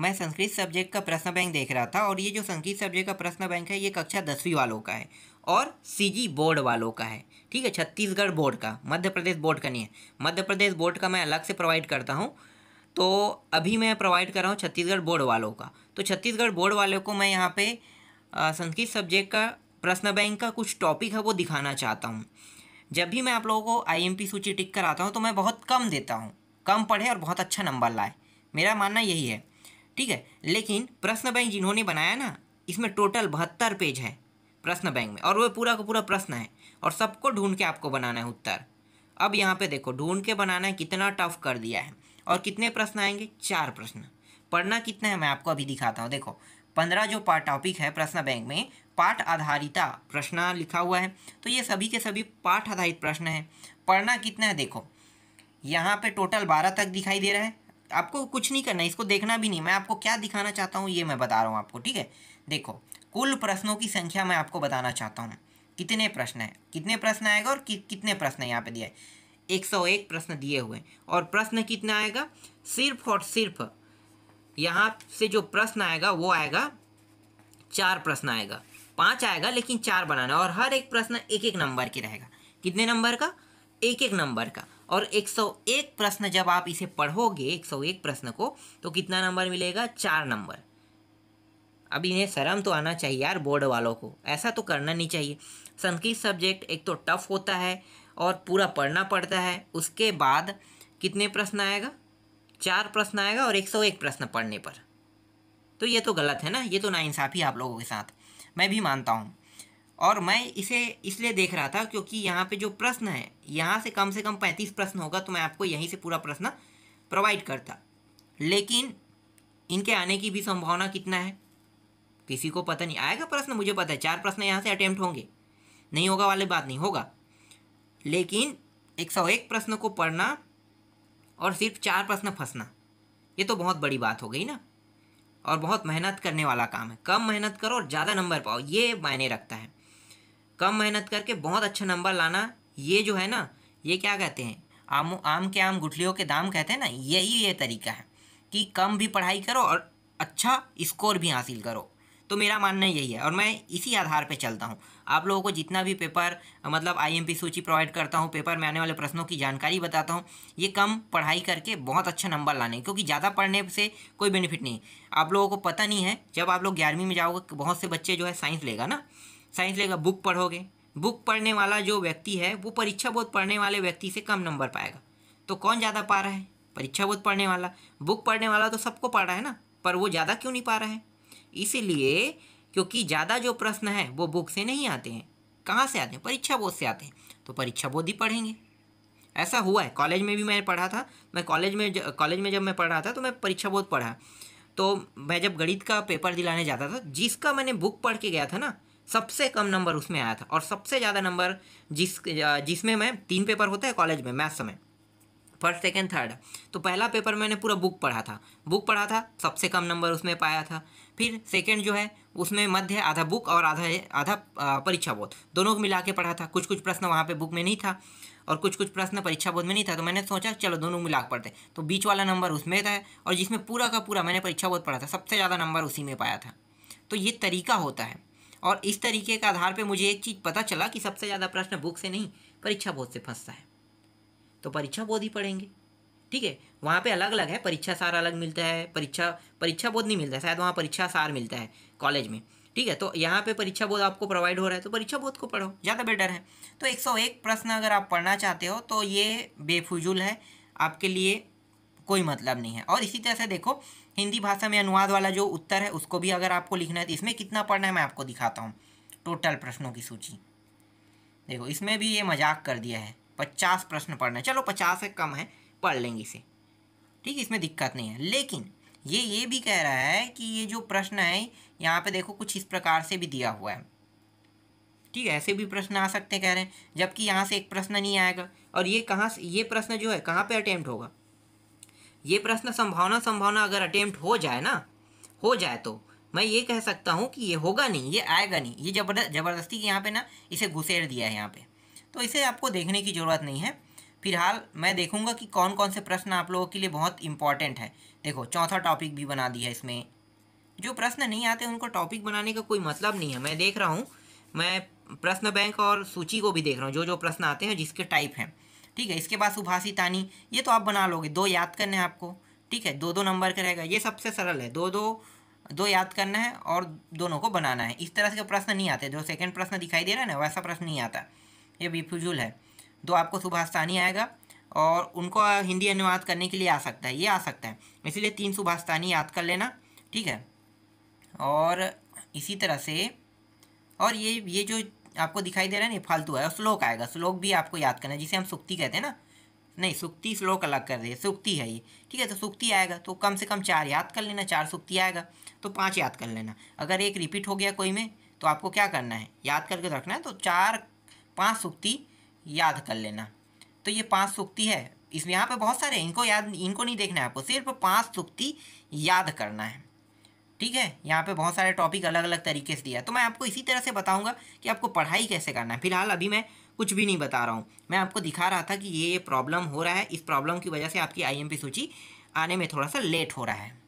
मैं संस्कृत सब्जेक्ट का प्रश्न बैंक देख रहा था और ये जो संस्कृत सब्जेक्ट का प्रश्न बैंक है ये कक्षा दसवीं वालों का है और सीजी बोर्ड वालों का है ठीक है छत्तीसगढ़ बोर्ड का मध्य प्रदेश बोर्ड का नहीं है मध्य प्रदेश बोर्ड का मैं अलग से प्रोवाइड करता हूँ तो अभी मैं प्रोवाइड कर रहा हूँ छत्तीसगढ़ बोर्ड वालों का तो छत्तीसगढ़ बोर्ड वालों को मैं यहाँ पे संस्कृत सब्जेक्ट का प्रश्न बैंक का कुछ टॉपिक है वो दिखाना चाहता हूँ जब भी मैं आप लोगों को आईएमपी सूची टिक कराता हूँ तो मैं बहुत कम देता हूँ कम पढ़े और बहुत अच्छा नंबर लाए मेरा मानना यही है ठीक है लेकिन प्रश्न बैंक जिन्होंने बनाया ना इसमें टोटल बहत्तर पेज है प्रश्न बैंक में और वो पूरा का पूरा प्रश्न है और सबको ढूंढ के आपको बनाना है उत्तर अब यहाँ पे देखो ढूंढ के बनाना है कितना टफ कर दिया है और कितने प्रश्न आएंगे चार प्रश्न पढ़ना कितना है मैं आपको अभी दिखाता हूँ देखो पंद्रह जो पार्ट टॉपिक है प्रश्न बैंक में पाठ आधारिता प्रश्न लिखा हुआ है तो ये सभी के सभी पाठ आधारित प्रश्न है पढ़ना कितना है देखो यहाँ पे टोटल बारह तक दिखाई दे रहा है आपको कुछ नहीं करना इसको देखना भी नहीं मैं आपको क्या दिखाना चाहता हूँ ये मैं बता रहा हूँ आपको ठीक है देखो कुल प्रश्नों की संख्या मैं आपको बताना चाहता हूँ कितने प्रश्न है कितने प्रश्न आएगा और कि, कितने प्रश्न यहाँ पे दिया है एक सौ एक प्रश्न दिए हुए और प्रश्न कितना आएगा सिर्फ और सिर्फ यहाँ से जो प्रश्न आएगा वो आएगा चार प्रश्न आएगा पाँच आएगा लेकिन चार बनाना और हर एक प्रश्न एक एक नंबर की रहेगा कितने नंबर का एक एक नंबर का और 101 प्रश्न जब आप इसे पढ़ोगे 101 प्रश्न को तो कितना नंबर मिलेगा चार नंबर अब इन्हें शर्म तो आना चाहिए यार बोर्ड वालों को ऐसा तो करना नहीं चाहिए संस्कृत सब्जेक्ट एक तो टफ होता है और पूरा पढ़ना पड़ता है उसके बाद कितने प्रश्न आएगा चार प्रश्न आएगा और 101 प्रश्न पढ़ने पर तो ये तो गलत है ना ये तो नाइंसाफ़ी आप लोगों के साथ मैं भी मानता हूँ और मैं इसे इसलिए देख रहा था क्योंकि यहाँ पे जो प्रश्न है यहाँ से कम से कम पैंतीस प्रश्न होगा तो मैं आपको यहीं से पूरा प्रश्न प्रोवाइड करता लेकिन इनके आने की भी संभावना कितना है किसी को पता नहीं आएगा प्रश्न मुझे पता है चार प्रश्न यहाँ से अटैम्प्ट होंगे नहीं होगा वाले बात नहीं होगा लेकिन एक सौ एक प्रश्न को पढ़ना और सिर्फ चार प्रश्न फंसना ये तो बहुत बड़ी बात हो गई ना और बहुत मेहनत करने वाला काम है कम मेहनत करो और ज़्यादा नंबर पाओ ये मायने रखता है कम मेहनत करके बहुत अच्छा नंबर लाना ये जो है ना ये क्या कहते हैं आम आम के आम गुठलियों के दाम कहते हैं ना यही ये तरीका है कि कम भी पढ़ाई करो और अच्छा स्कोर भी हासिल करो तो मेरा मानना यही है और मैं इसी आधार पर चलता हूँ आप लोगों को जितना भी पेपर मतलब आईएमपी सूची प्रोवाइड करता हूँ पेपर में आने वाले प्रश्नों की जानकारी बताता हूँ ये कम पढ़ाई करके बहुत अच्छा नंबर लाने क्योंकि ज़्यादा पढ़ने से कोई बेनिफिट नहीं आप लोगों को पता नहीं है जब आप लोग ग्यारहवीं में जाओगे बहुत से बच्चे जो है साइंस लेगा ना साइंस लेगा बुक पढ़ोगे बुक पढ़ने वाला जो व्यक्ति है वो परीक्षा बोध पढ़ने वाले व्यक्ति से कम नंबर पाएगा तो कौन ज़्यादा पा रहा है परीक्षा बोध पढ़ने वाला बुक पढ़ने वाला तो सबको पढ़ रहा है ना पर वो ज़्यादा क्यों नहीं पा रहा है इसीलिए क्योंकि ज़्यादा जो प्रश्न है वो बुक से नहीं आते हैं कहाँ से आते हैं परीक्षा बोध से आते हैं तो परीक्षा बोध ही पढ़ेंगे ऐसा हुआ है कॉलेज में भी मैंने पढ़ा था मैं कॉलेज में कॉलेज में जब मैं पढ़ रहा था तो मैं परीक्षा बोध पढ़ा तो मैं जब गणित का पेपर दिलाने जाता था जिसका मैंने बुक पढ़ के गया था ना सबसे कम नंबर उसमें आया था और सबसे ज़्यादा नंबर जिस जिसमें मैं तीन पेपर होते हैं कॉलेज में मैथ्स में फर्स्ट सेकेंड थर्ड तो पहला पेपर मैंने पूरा बुक पढ़ा था बुक पढ़ा था सबसे कम नंबर उसमें पाया था फिर सेकेंड जो है उसमें मध्य आधा बुक और आधा आधा परीक्षा बोध दोनों को मिला के पढ़ा था कुछ कुछ प्रश्न वहाँ पे बुक में नहीं था और कुछ कुछ प्रश्न परीक्षा बोध में नहीं था तो मैंने सोचा चलो दोनों मिला पढ़ते तो बीच वाला नंबर उसमें था और जिसमें पूरा का पूरा मैंने परीक्षा बोध पढ़ा था सबसे ज़्यादा नंबर उसी में पाया था तो ये तरीका होता है और इस तरीके के आधार पे मुझे एक चीज़ पता चला कि सबसे ज़्यादा प्रश्न बुक से नहीं परीक्षा बोध से फंसता है तो परीक्षा बोध ही पढ़ेंगे ठीक है वहाँ पे अलग अलग है परीक्षा सार अलग मिलता है परीक्षा परीक्षा बोध नहीं मिलता है शायद वहाँ परीक्षा सार मिलता है कॉलेज में ठीक है तो यहाँ पे परीक्षा बोध आपको प्रोवाइड हो रहा है तो परीक्षा बोध को पढ़ो ज़्यादा बेटर है तो 101 प्रश्न अगर आप पढ़ना चाहते हो तो ये बेफजूल है आपके लिए कोई मतलब नहीं है और इसी तरह से देखो हिंदी भाषा में अनुवाद वाला जो उत्तर है उसको भी अगर आपको लिखना है तो इसमें कितना पढ़ना है मैं आपको दिखाता हूँ टोटल प्रश्नों की सूची देखो इसमें भी ये मजाक कर दिया है पचास प्रश्न पढ़ना है चलो पचास से कम है पढ़ लेंगे इसे ठीक है इसमें दिक्कत नहीं है लेकिन ये ये भी कह रहा है कि ये जो प्रश्न है यहाँ पे देखो कुछ इस प्रकार से भी दिया हुआ है ठीक है ऐसे भी प्रश्न आ सकते हैं कह रहे हैं जबकि यहाँ से एक प्रश्न नहीं आएगा और ये कहाँ से ये प्रश्न जो है कहाँ पे अटैम्प्ट होगा ये प्रश्न संभावना संभावना अगर अटेम्प्ट हो जाए ना हो जाए तो मैं ये कह सकता हूँ कि ये होगा नहीं ये आएगा नहीं ये जबर जबरदस्ती यहाँ पे ना इसे घुसेर दिया है यहाँ पे तो इसे आपको देखने की ज़रूरत नहीं है फिलहाल मैं देखूँगा कि कौन कौन से प्रश्न आप लोगों के लिए बहुत इंपॉर्टेंट है देखो चौथा टॉपिक भी बना दिया इसमें जो प्रश्न नहीं आते उनको टॉपिक बनाने का कोई मतलब नहीं है मैं देख रहा हूँ मैं प्रश्न बैंक और सूची को भी देख रहा हूँ जो जो प्रश्न आते हैं जिसके टाइप हैं ठीक है इसके बाद तानी ये तो आप बना लोगे दो याद करने हैं आपको ठीक है दो दो नंबर का रहेगा ये सबसे सरल है दो दो दो याद करना है और दोनों को बनाना है इस तरह से प्रश्न नहीं आते जो सेकंड प्रश्न दिखाई दे रहा है ना वैसा प्रश्न नहीं आता ये बेफिजूल है दो तो आपको तानी आएगा और उनको हिंदी अनुवाद करने के लिए आ सकता है ये आ सकता है इसीलिए तीन सुभाषतानी याद कर लेना ठीक है और इसी तरह से और ये ये जो आपको दिखाई दे रहा है ना फालतू है श्लोक आएगा श्लोक भी आपको याद करना है जिसे हम सुक्ति कहते हैं ना नहीं सुक्ति श्लोक अलग कर रही है सुक्ति है ये ठीक है तो सुक्ति आएगा तो कम से कम चार याद कर लेना चार सुक्ति आएगा तो पाँच याद कर लेना अगर एक रिपीट हो गया कोई में तो आपको क्या करना है याद करके तो रखना है तो चार पाँच सुक्ति याद कर लेना तो ये पाँच सुक्ति है इसमें यहाँ पर बहुत सारे इनको याद इनको नहीं देखना है आपको सिर्फ पाँच सुक्ति याद करना है ठीक है यहाँ पे बहुत सारे टॉपिक अलग अलग तरीके से दिया है तो मैं आपको इसी तरह से बताऊँगा कि आपको पढ़ाई कैसे करना है फिलहाल अभी मैं कुछ भी नहीं बता रहा हूँ मैं आपको दिखा रहा था कि ये ये प्रॉब्लम हो रहा है इस प्रॉब्लम की वजह से आपकी आईएमपी सूची आने में थोड़ा सा लेट हो रहा है